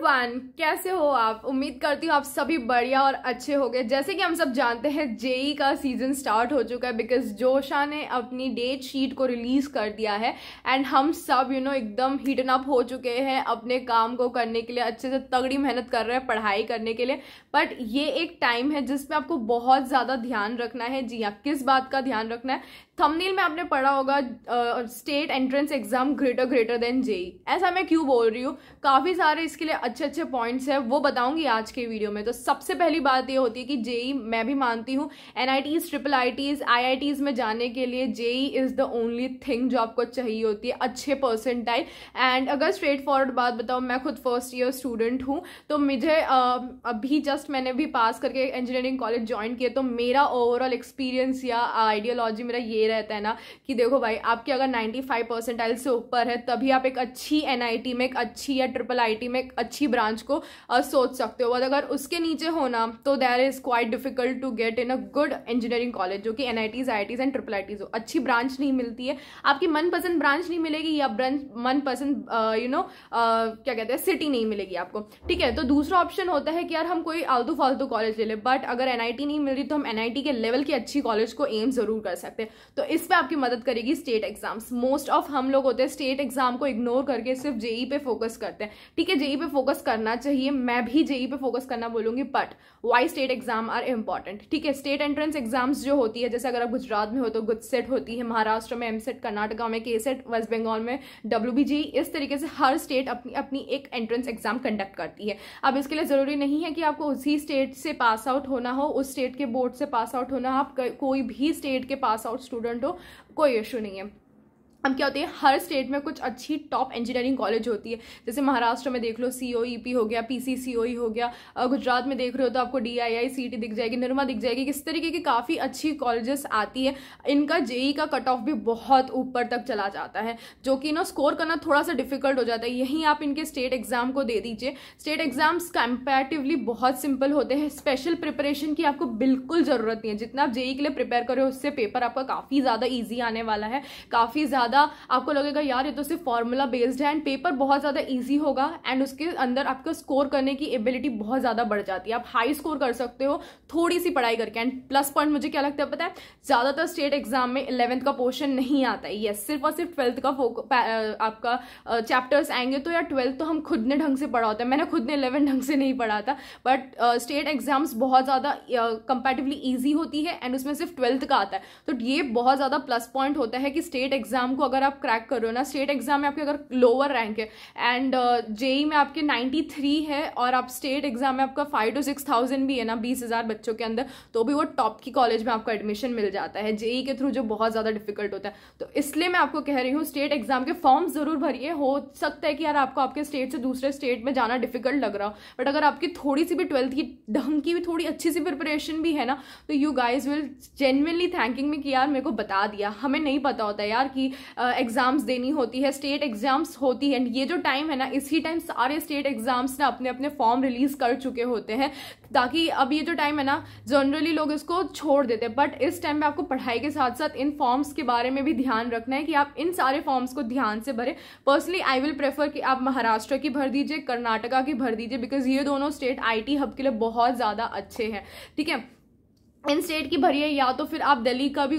everyone कैसे हो आप उम्मीद करती हूँ आप सभी बढ़िया और अच्छे हो गए जैसे कि हम सब जानते हैं जेई e का सीजन स्टार्ट हो चुका है बिकॉज जोशा ने अपनी डेट शीट को रिलीज कर दिया है एंड हम सब यू you नो know, एकदम हीटन अप हो चुके हैं अपने काम को करने के लिए अच्छे से तगड़ी मेहनत कर रहे हैं पढ़ाई करने के लिए बट ये एक टाइम है जिसमें आपको बहुत ज़्यादा ध्यान रखना है जी हाँ किस बात का ध्यान रखना है थमनील में आपने पढ़ा होगा state entrance exam greater greater than JEE ऐसा मैं क्यों बोल रही हूँ काफ़ी सारे इसके लिए अच्छे अच्छे पॉइंट्स हैं वो बताऊंगी आज के वीडियो में तो सबसे पहली बात ये होती है कि जेई e मैं भी मानती हूँ N I Ts triple I Ts I I Ts में जाने के लिए JEE is the only thing जो आपको चाहिए होती है अच्छे परसेंटाइल एंड अगर स्ट्रेट फॉरवर्ड बात बताऊँ मैं खुद फर्स्ट ईयर स्टूडेंट हूँ तो मुझे अभी जस्ट मैंने भी पास करके इंजीनियरिंग कॉलेज ज्वाइन किया तो मेरा ओवरऑल एक्सपीरियंस या आइडियोलॉजी मेरा ये रहता है ना कि देखो भाई आपके अगर नाइन्टी फाइव परसेंटाइल से ऊपर है तभी आप एक अच्छी एन में एक अच्छी या ट्रिपल आई में एक अच्छी अच्छी ब्रांच को सोच सकते हो और अगर उसके नीचे होना तो there is quite difficult to get in a good engineering college जो कि N I Ts and triple I Ts हो अच्छी ब्रांच नहीं मिलती है आपकी मनपसंद ब्रांच नहीं मिलेगी या ब्रांच मनपसंद यू नो क्या कहते हैं सिटी नहीं मिलेगी आपको ठीक है तो दूसरा ऑप्शन होता है कि यार हम कोई आलतू फालतू कॉलेज ले ले बट अगर एन नहीं मिल रही तो हम एन के लेवल की अच्छी कॉलेज को एम ज़रूर कर सकते हैं तो इस पर आपकी मदद करेगी स्टेट एग्जाम्स मोस्ट ऑफ हम लोग होते हैं स्टेट एग्जाम को इग्नोर करके सिर्फ जेई e पे फोकस करते हैं ठीक है जेई e पे फोकस फोकस करना चाहिए मैं भी जेई पे फोकस करना बोलूंगी but why state exam are important ठीक है स्टेट एंट्रेंस एग्जाम्स जो होती है जैसे अगर आप गुजरात में हो तो गुज सेट होती है महाराष्ट्र में एम सेट कर्नाटका में के सेट वेस्ट बंगाल में डब्ल्यू बी जेई इस तरीके से हर स्टेट अपनी अपनी एक एंट्रेंस एग्जाम कंडक्ट करती है अब इसके लिए ज़रूरी नहीं है कि आपको उसी स्टेट से पास आउट होना हो उस स्टेट के बोर्ड से पास आउट होना आप कोई भी स्टेट के पास आउट स्टूडेंट हो कोई इशू नहीं है अब क्या होती है हर स्टेट में कुछ अच्छी टॉप इंजीनियरिंग कॉलेज होती है जैसे महाराष्ट्र में देख लो सी ओ ई पी हो गया पी सी सी ओ ई हो गया गुजरात में देख रहे हो तो आपको D I I C T दिख जाएगी निर्मा दिख जाएगी किस तरीके की काफ़ी अच्छी कॉलेजेस आती है इनका जेई e का कट ऑफ भी बहुत ऊपर तक चला जाता है जो कि ना स्कोर करना थोड़ा सा डिफिकल्ट हो जाता है यहीं आप इनके स्टेट एग्ज़ाम को दे दीजिए स्टेट एग्ज़ाम्स कंपेरेटिवली बहुत सिंपल होते हैं स्पेशल प्रिपरेशन की आपको बिल्कुल ज़रूरत नहीं है जितना आप जेई e के लिए प्रिपेयर करो उससे पेपर आपका काफ़ी ज़्यादा ईजी आने वाला है काफ़ी ज़्यादा ज़्यादा आपको लगेगा यार ये तो सिर्फ फार्मूला बेस्ड है एंड पेपर बहुत ज़्यादा ईजी होगा एंड उसके अंदर आपका स्कोर करने की एबिलिटी बहुत ज़्यादा बढ़ जाती है आप हाई स्कोर कर सकते हो थोड़ी सी पढ़ाई करके एंड प्लस पॉइंट मुझे क्या लगता है पता है ज़्यादातर स्टेट एग्जाम में इलेवंथ का पोर्शन नहीं आता है येस सिर्फ और सिर्फ ट्वेल्थ का आपका चैप्टर्स आएंगे तो यार ट्वेल्थ तो हम खुद ने ढंग से पढ़ा होता है मैंने खुद ने इलेवन ढंग से नहीं पढ़ा था बट स्टेट एग्जाम्स बहुत ज़्यादा कंपेटिवली ईजी होती है एंड उसमें सिर्फ ट्वेल्थ का आता है तो ये बहुत ज़्यादा प्लस पॉइंट होता है कि स्टेट एग्जाम को अगर आप क्रैक कर रहे हो ना स्टेट एग्जाम में आपके अगर लोअर रैंक है एंड uh, जेई में आपके 93 है और आप स्टेट एग्जाम में आपका फाइव टू सिक्स थाउजेंड भी है ना बीस हज़ार बच्चों के अंदर तो भी वो टॉप की कॉलेज में आपको एडमिशन मिल जाता है जेई के थ्रू जो बहुत ज़्यादा डिफिकल्ट होता है तो इसलिए मैं आपको कह रही हूँ स्टेट एग्जाम के फॉर्म ज़रूर भरिए हो सकता है कि यार आपको आपके स्टेट से दूसरे स्टेट में जाना डिफिकल्ट लग रहा हो बट अगर आपकी थोड़ी सी भी ट्वेल्थ की ढंग की भी थोड़ी अच्छी सी प्रिपरेशन भी है ना तो you guys will genuinely thanking में कि यार मेरे को बता दिया हमें नहीं पता होता यार कि एग्ज़ाम्स uh, देनी होती है स्टेट एग्ज़ाम्स होती है ये जो टाइम है ना इसी टाइम सारे स्टेट एग्ज़ाम्स ना अपने अपने फॉर्म रिलीज़ कर चुके होते हैं ताकि अब ये जो टाइम है ना जनरली लोग इसको छोड़ देते हैं बट इस टाइम में आपको पढ़ाई के साथ साथ इन फॉर्म्स के बारे में भी ध्यान रखना है कि आप इन सारे फॉर्म्स को ध्यान से भरें पर्सनली आई विल प्रेफर कि आप महाराष्ट्र की भर दीजिए कर्नाटका की भर दीजिए बिकॉज ये दोनों स्टेट आई हब के लिए बहुत ज़्यादा अच्छे हैं ठीक है इन स्टेट की भरी है या तो फिर आप दिल्ली का भी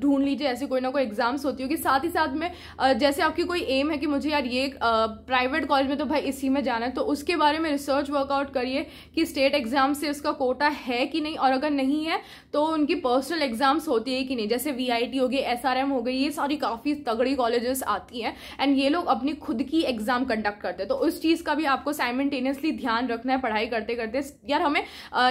ढूंढ लीजिए ऐसे कोई ना कोई एग्जाम्स होती होगी साथ ही साथ में जैसे आपकी कोई एम है कि मुझे यार ये प्राइवेट कॉलेज में तो भाई इसी में जाना है तो उसके बारे में रिसर्च वर्कआउट करिए कि स्टेट एग्जाम से उसका कोटा है कि नहीं और अगर नहीं है तो उनकी पर्सनल एग्जाम्स होती है कि नहीं जैसे वी हो गई एस हो गई ये सारी काफ़ी तगड़ी कॉलेजेस आती हैं एंड ये लोग अपनी खुद की एग्ज़ाम कंडक्ट करते हैं तो उस चीज़ का भी आपको साइमेंटेनियसली ध्यान रखना है पढ़ाई करते करते यार हमें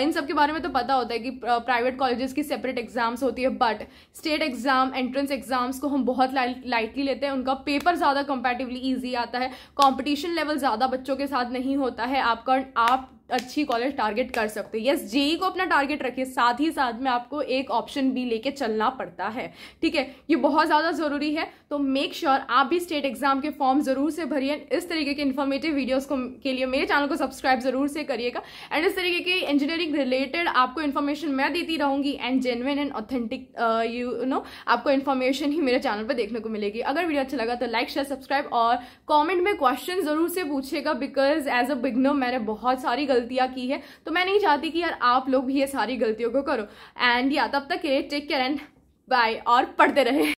इन सब के बारे में तो पता होता है कि प्राइवेट प्राइवेट कॉलेजेस की सेपरेट एग्ज़ाम्स होती है but state exam entrance exams को हम बहुत लाइटली लेते हैं उनका पेपर ज़्यादा कंपेटिवली ईजी आता है कॉम्पिटिशन लेवल ज़्यादा बच्चों के साथ नहीं होता है आपका आप अच्छी कॉलेज टारगेट कर सकते हो यस जेई e को अपना टारगेट रखिए साथ ही साथ में आपको एक ऑप्शन भी लेके चलना पड़ता है ठीक है ये बहुत ज़्यादा ज़रूरी है तो मेक श्योर sure आप भी स्टेट एग्जाम के फॉर्म ज़रूर से भरिए इस तरीके के इन्फॉर्मेटिव वीडियोज़ को के लिए मेरे चैनल को सब्सक्राइब ज़रूर से करिएगा एंड इस तरीके की इंजीनियरिंग रिलेटेड आपको इन्फॉर्मेशन मैं देती रहूँगी and genuine and authentic you know आपको इन्फॉर्मेशन ही मेरे चैनल पर देखने को मिलेगी अगर वीडियो अच्छा लगा तो लाइक शेयर सब्सक्राइब और कॉमेंट में क्वेश्चन ज़रूर से पूछेगा बिकॉज एज अ बिगनो मैंने बहुत सारी गलतियाँ की है तो मैं नहीं चाहती कि यार आप लोग भी ये सारी गलतियों को करो एंड या तब तक के टेक केयर एंड बाय और पढ़ते रहे